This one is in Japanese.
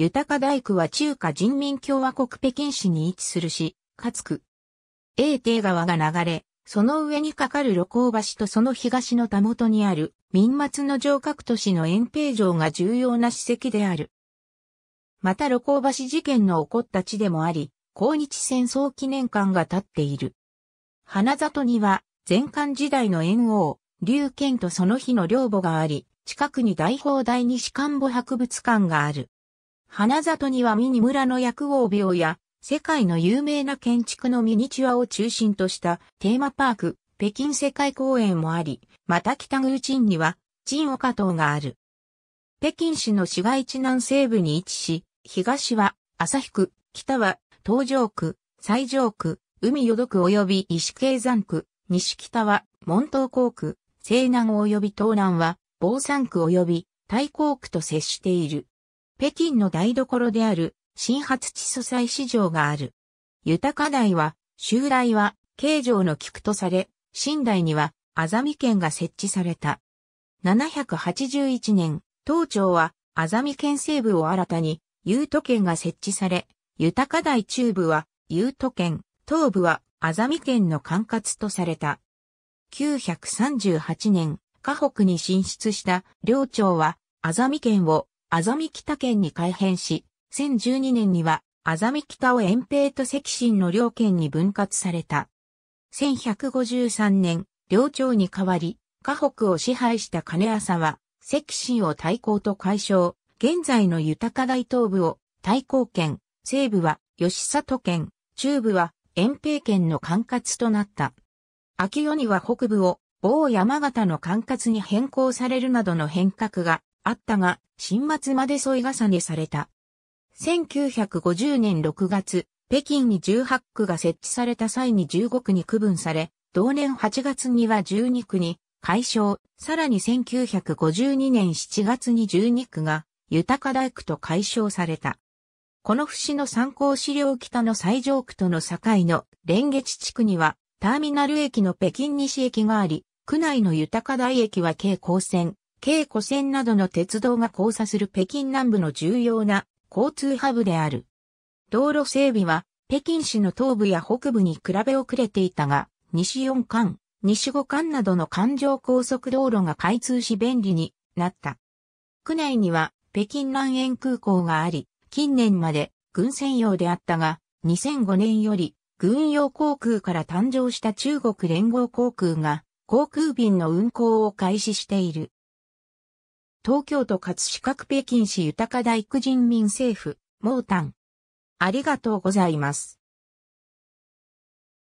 豊か大区は中華人民共和国北京市に位置するし、かつく。永定川が流れ、その上にかかる露光橋とその東のたもとにある、民末の城郭都市の延平城が重要な史跡である。また露光橋事件の起こった地でもあり、抗日戦争記念館が建っている。花里には、前漢時代の猿王、龍剣とその日の領母があり、近くに大砲台西官母博物館がある。花里にはミニ村の薬王病や、世界の有名な建築のミニチュアを中心としたテーマパーク、北京世界公園もあり、また北宮鎮には、鎮岡島がある。北京市の市街地南西部に位置し、東は旭区、北は東城区、西上区、海淀区及び石景山区、西北は門東港区、西南及び東南は、防山区及び大港区と接している。北京の台所である新発地素材市場がある。豊か台は、襲来は、京城の菊とされ、新大には、麻美県が設置された。781年、東町は、麻美県西部を新たに、優都県が設置され、豊か台中部は、優都県、東部は、麻美県の管轄とされた。938年、河北に進出した、領町は、麻美県をあざみ北県に改編し、1012年には、あざみ北を遠平と赤新の両県に分割された。1153年、両町に代わり、河北を支配した金浅は、赤新を対抗と解消、現在の豊か大東部を対抗県、西部は吉里県、中部は遠平県の管轄となった。秋夜には北部を某山形の管轄に変更されるなどの変革があったが、新末まで添い重ねされた。1950年6月、北京に18区が設置された際に15区に区分され、同年8月には12区に解消、さらに1952年7月に12区が豊か大区と解消された。この節の参考資料北の最上区との境の蓮月地区にはターミナル駅の北京西駅があり、区内の豊か大駅は京高線、京湖線などの鉄道が交差する北京南部の重要な交通ハブである。道路整備は北京市の東部や北部に比べ遅れていたが、西四環、西五環などの環状高速道路が開通し便利になった。区内には北京南園空港があり、近年まで軍専用であったが、2005年より軍用航空から誕生した中国連合航空が航空便の運航を開始している。東京都葛飾区北京市豊か大区人民政府、タン。ありがとうございます。